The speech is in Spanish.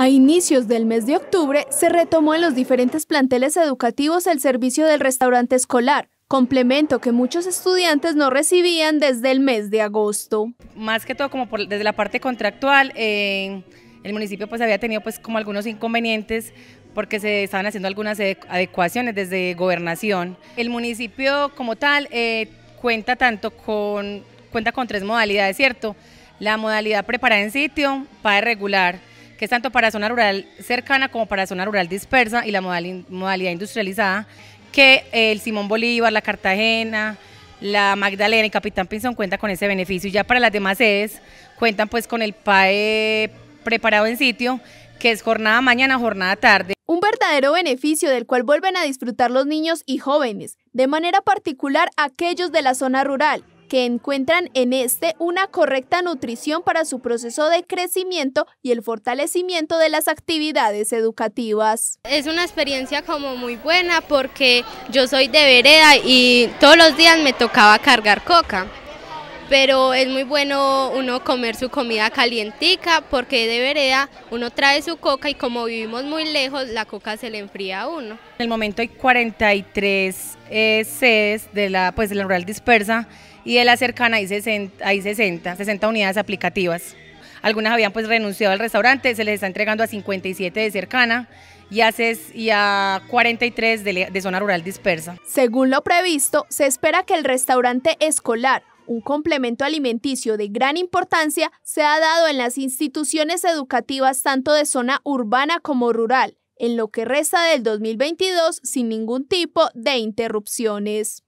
A inicios del mes de octubre se retomó en los diferentes planteles educativos el servicio del restaurante escolar, complemento que muchos estudiantes no recibían desde el mes de agosto. Más que todo como desde la parte contractual, el municipio pues había tenido pues como algunos inconvenientes porque se estaban haciendo algunas adecuaciones desde gobernación. El municipio como tal eh, cuenta tanto con, cuenta con tres modalidades, ¿cierto? La modalidad preparada en sitio, para regular, que es tanto para zona rural cercana como para zona rural dispersa y la modalidad industrializada, que el Simón Bolívar, la Cartagena, la Magdalena y Capitán Pinzón cuentan con ese beneficio. Y ya para las demás sedes cuentan pues con el PAE preparado en sitio, que es jornada mañana, jornada tarde. Un verdadero beneficio del cual vuelven a disfrutar los niños y jóvenes, de manera particular aquellos de la zona rural, que encuentran en este una correcta nutrición para su proceso de crecimiento y el fortalecimiento de las actividades educativas. Es una experiencia como muy buena porque yo soy de vereda y todos los días me tocaba cargar coca pero es muy bueno uno comer su comida calientica porque de vereda uno trae su coca y como vivimos muy lejos la coca se le enfría a uno. En el momento hay 43 eh, sedes de la, pues, la rural dispersa y de la cercana hay 60, hay 60, unidades aplicativas. Algunas habían pues renunciado al restaurante, se les está entregando a 57 de cercana y a, y a 43 de zona rural dispersa. Según lo previsto, se espera que el restaurante escolar un complemento alimenticio de gran importancia, se ha dado en las instituciones educativas tanto de zona urbana como rural, en lo que resta del 2022 sin ningún tipo de interrupciones.